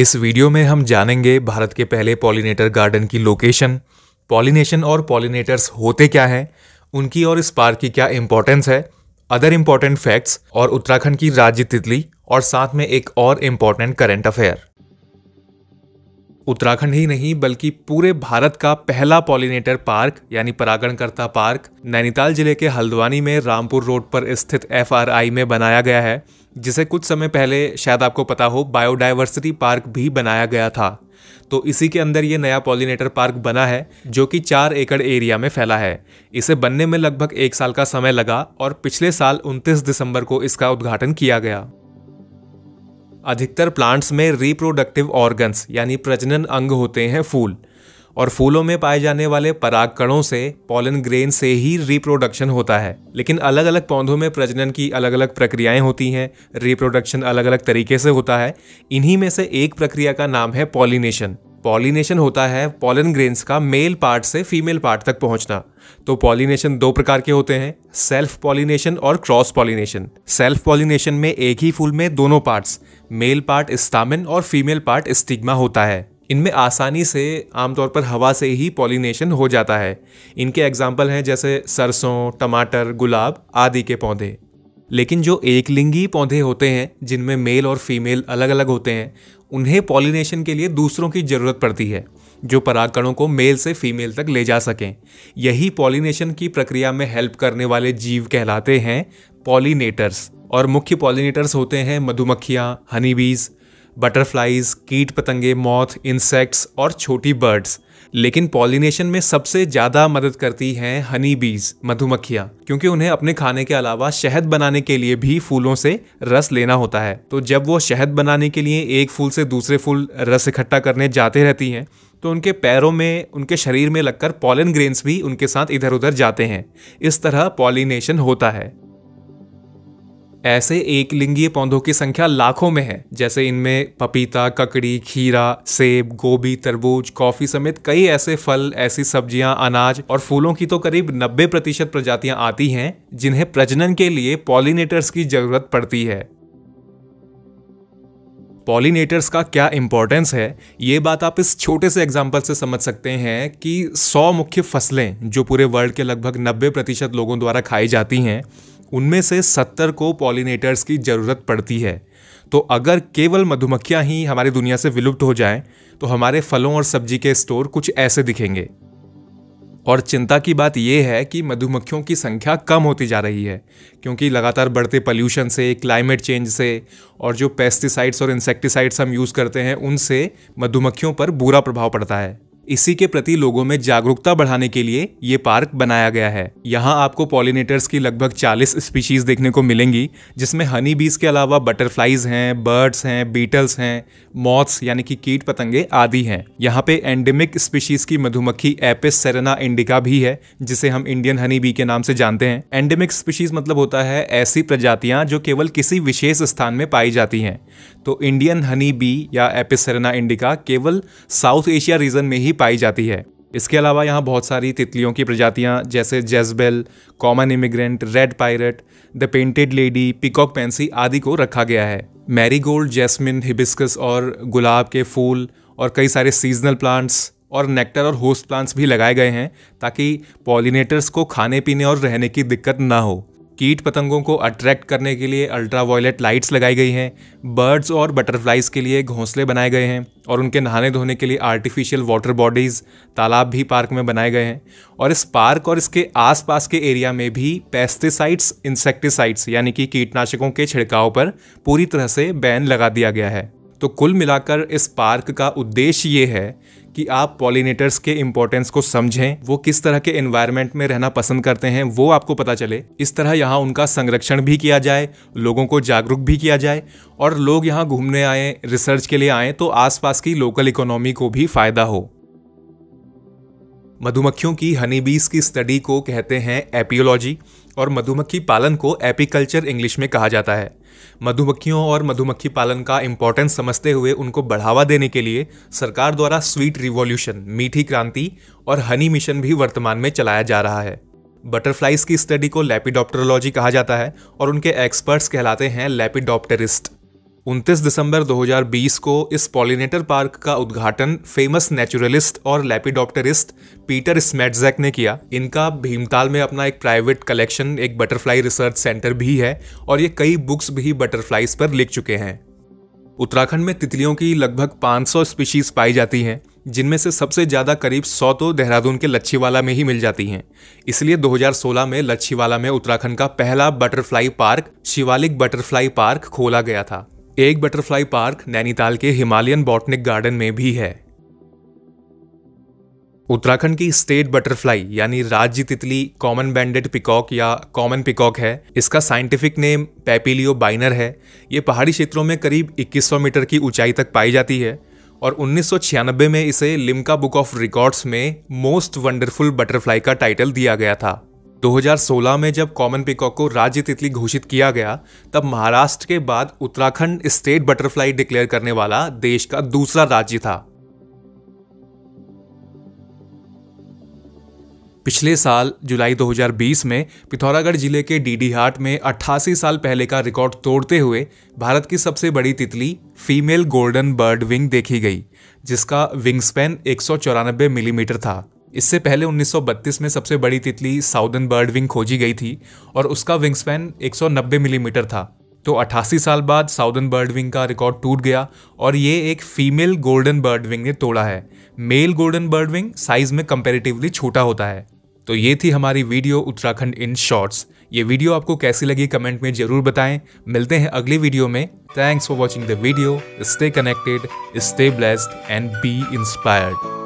इस वीडियो में हम जानेंगे भारत के पहले पॉलिनेटर गार्डन की लोकेशन पॉलिनेशन और पॉलिनेटर्स होते क्या हैं उनकी और इस पार्क की क्या इम्पोर्टेंस है अदर इम्पॉर्टेंट फैक्ट्स और उत्तराखंड की राज्य तितली और साथ में एक और इम्पॉर्टेंट करेंट अफेयर उत्तराखंड ही नहीं बल्कि पूरे भारत का पहला पॉलिनेटर पार्क यानी परागणकर्ता पार्क नैनीताल जिले के हल्द्वानी में रामपुर रोड पर स्थित एफ में बनाया गया है जिसे कुछ समय पहले शायद आपको पता हो बायोडाइवर्सिटी पार्क भी बनाया गया था तो इसी के अंदर ये नया पॉलिनेटर पार्क बना है जो कि चार एकड़ एरिया में फैला है इसे बनने में लगभग एक साल का समय लगा और पिछले साल 29 दिसंबर को इसका उद्घाटन किया गया अधिकतर प्लांट्स में रिप्रोडक्टिव ऑर्गन्स यानी प्रजनन अंग होते हैं फूल और फूलों में पाए जाने वाले पराग कणों से पॉलन ग्रेन से ही रिप्रोडक्शन होता है लेकिन अलग अलग पौधों में प्रजनन की अलग अलग प्रक्रियाएं होती हैं रिप्रोडक्शन अलग अलग तरीके से होता है इन्हीं में से एक प्रक्रिया का नाम है पॉलिनेशन पॉलिनेशन होता है पॉलन ग्रेन्स का मेल पार्ट से फीमेल पार्ट तक पहुंचना तो पॉलिनेशन दो प्रकार के होते हैं सेल्फ पॉलिनेशन और क्रॉस पॉलिनेशन सेल्फ पॉलिनेशन में एक ही फूल में दोनों पार्ट्स मेल पार्ट स्टामिन और फीमेल पार्ट स्टिग्मा होता है इनमें आसानी से आमतौर पर हवा से ही पॉलिनेशन हो जाता है इनके एग्जाम्पल हैं जैसे सरसों टमाटर गुलाब आदि के पौधे लेकिन जो एकलिंगी पौधे होते हैं जिनमें मेल और फीमेल अलग अलग होते हैं उन्हें पॉलिनेशन के लिए दूसरों की ज़रूरत पड़ती है जो परागकणों को मेल से फीमेल तक ले जा सकें यही पॉलिनेशन की प्रक्रिया में हेल्प करने वाले जीव कहलाते हैं पॉलिनेटर्स और मुख्य पॉलिनेटर्स होते हैं मधुमक्खियाँ हनीबीज बटरफ्लाइज कीट पतंगे मौत इंसेक्ट्स और छोटी बर्ड्स लेकिन पॉलिनेशन में सबसे ज़्यादा मदद करती हैं हनी बीज मधुमक्खियाँ क्योंकि उन्हें अपने खाने के अलावा शहद बनाने के लिए भी फूलों से रस लेना होता है तो जब वो शहद बनाने के लिए एक फूल से दूसरे फूल रस इकट्ठा करने जाते रहती हैं तो उनके पैरों में उनके शरीर में लगकर पॉलन ग्रेन्स भी उनके साथ इधर उधर जाते हैं इस तरह पॉलिनेशन होता है ऐसे एक लिंगीय पौधों की संख्या लाखों में है जैसे इनमें पपीता ककड़ी खीरा सेब गोभी तरबूज कॉफी समेत कई ऐसे फल ऐसी सब्जियां अनाज और फूलों की तो करीब 90 प्रतिशत प्रजातियां आती हैं जिन्हें प्रजनन के लिए पॉलिनेटर्स की जरूरत पड़ती है पॉलिनेटर्स का क्या इंपॉर्टेंस है ये बात आप इस छोटे से एग्जाम्पल से समझ सकते हैं कि 100 मुख्य फसलें जो पूरे वर्ल्ड के लगभग 90 प्रतिशत लोगों द्वारा खाई जाती हैं उनमें से सत्तर को पॉलिनेटर्स की ज़रूरत पड़ती है तो अगर केवल मधुमक्खियाँ ही हमारी दुनिया से विलुप्त हो जाएं, तो हमारे फलों और सब्जी के स्टोर कुछ ऐसे दिखेंगे और चिंता की बात यह है कि मधुमक्खियों की संख्या कम होती जा रही है क्योंकि लगातार बढ़ते पॉल्यूशन से क्लाइमेट चेंज से और जो पेस्टिसाइड्स और इंसेक्टिसाइड्स हम यूज़ करते हैं उनसे मधुमक्खियों पर बुरा प्रभाव पड़ता है इसी के प्रति लोगों में जागरूकता बढ़ाने के लिए ये पार्क बनाया गया है यहाँ आपको पॉलिनेटर्स की लगभग 40 स्पीशीज देखने को मिलेंगी जिसमें हनी बीज के अलावा बटरफ्लाइज हैं बर्ड्स हैं बीटल्स हैं मॉथ्स यानी कि कीट पतंगे आदि हैं यहाँ पे एंडेमिक स्पीशीज की मधुमक्खी एपिस सेरेना इंडिका भी है जिसे हम इंडियन हनी बी के नाम से जानते हैं एंडेमिक स्पीशीज मतलब होता है ऐसी प्रजातियां जो केवल किसी विशेष स्थान में पाई जाती हैं तो इंडियन हनी बी या एपिस सेरेना इंडिका केवल साउथ एशिया रीजन में ही ही पाई जाती है इसके अलावा यहाँ बहुत सारी तितलियों की प्रजातियाँ जैसे Jezebel common emigrant red pirate the painted lady peacock pansy आदि को रखा गया है मैरीगोल्ड जैस्मिन हिबिस्कस और गुलाब के फूल और कई सारे सीजनल प्लांट्स और नेक्टर और होस्ट प्लांट्स भी लगाए गए हैं ताकि पॉलिनेटर्स को खाने पीने और रहने की दिक्कत ना हो कीट पतंगों को अट्रैक्ट करने के लिए अल्ट्रा वायलेट लाइट्स लगाई गई हैं बर्ड्स और बटरफ्लाइज के लिए घोंसले बनाए गए हैं और उनके नहाने धोने के लिए आर्टिफिशियल वाटर बॉडीज़ तालाब भी पार्क में बनाए गए हैं और इस पार्क और इसके आसपास के एरिया में भी पेस्टिसाइड्स इंसेक्टिसाइड्स यानी कि कीटनाशकों के छिड़काव पर पूरी तरह से बैन लगा दिया गया है तो कुल मिलाकर इस पार्क का उद्देश्य ये है कि आप पॉलिनेटर्स के इम्पोर्टेंस को समझें वो किस तरह के एनवायरमेंट में रहना पसंद करते हैं वो आपको पता चले इस तरह यहाँ उनका संरक्षण भी किया जाए लोगों को जागरूक भी किया जाए और लोग यहाँ घूमने आए रिसर्च के लिए आएँ तो आसपास की लोकल इकोनॉमी को भी फ़ायदा हो मधुमक्खियों की हनीबीज की स्टडी को कहते हैं एपियोलॉजी और मधुमक्खी पालन को एपिकल्चर इंग्लिश में कहा जाता है मधुमक्खियों और मधुमक्खी पालन का इम्पोर्टेंस समझते हुए उनको बढ़ावा देने के लिए सरकार द्वारा स्वीट रिवॉल्यूशन मीठी क्रांति और हनी मिशन भी वर्तमान में चलाया जा रहा है बटरफ्लाइज की स्टडी को लेपिडॉप्टरोलॉजी कहा जाता है और उनके एक्सपर्ट्स कहलाते हैं लेपिडॉप्टरिस्ट 29 दिसंबर 2020 को इस पॉलिनेटर पार्क का उद्घाटन फेमस नेचुरलिस्ट और लेपिडॉप्टरिस्ट पीटर स्मेटजैक ने किया इनका भीमताल में अपना एक प्राइवेट कलेक्शन एक बटरफ्लाई रिसर्च सेंटर भी है और ये कई बुक्स भी बटरफ्लाइज पर लिख चुके हैं उत्तराखंड में तितलियों की लगभग 500 स्पीशीज पाई जाती हैं जिनमें से सबसे ज़्यादा करीब 100 तो देहरादून के लच्छीवाला में ही मिल जाती हैं इसलिए 2016 में लच्छीवाला में उत्तराखंड का पहला butterfly park Shivalik butterfly park खोला गया था एक बटरफ्लाई पार्क नैनीताल के हिमालयन बॉटनिक गार्डन में भी है उत्तराखंड की स्टेट बटरफ्लाई यानी राज्य तितली कॉमन बैंडेड पिकॉक या कॉमन पिकॉक है इसका साइंटिफिक नेम पैपिलियो बाइनर है ये पहाड़ी क्षेत्रों में करीब 2100 मीटर की ऊंचाई तक पाई जाती है और 1996 में इसे लिम्का बुक ऑफ रिकॉर्ड्स में मोस्ट वंडरफुल बटरफ्लाई का टाइटल दिया गया था 2016 में जब कॉमन पिकॉक को राज्य तितली घोषित किया गया तब महाराष्ट्र के बाद उत्तराखंड स्टेट बटरफ्लाई डिक्लेयर करने वाला देश का दूसरा राज्य था पिछले साल जुलाई 2020 में पिथौरागढ़ जिले के डीडीहाट में 88 साल पहले का रिकॉर्ड तोड़ते हुए भारत की सबसे बड़ी तितली फीमेल गोल्डन बर्ड विंग देखी गई जिसका विंग स्पेन एक मिलीमीटर mm था इससे पहले 1932 में सबसे बड़ी तितली साउदर्न बर्ड विंग खोजी गई थी और उसका विंग स्पैन 190 मिलीमीटर mm था तो 88 साल बाद साउदर्न बर्ड विंग का रिकॉर्ड टूट गया और ये एक फीमेल गोल्डन बर्ड विंग ने तोड़ा है male golden birdwing size में कंपेरेटिवली छोटा होता है तो ये थी हमारी वीडियो उत्तराखंड इन शॉर्ट्स ये वीडियो आपको कैसी लगी कमेंट में जरूर बताएं मिलते हैं अगली वीडियो में thanks for watching the video stay connected stay blessed and be inspired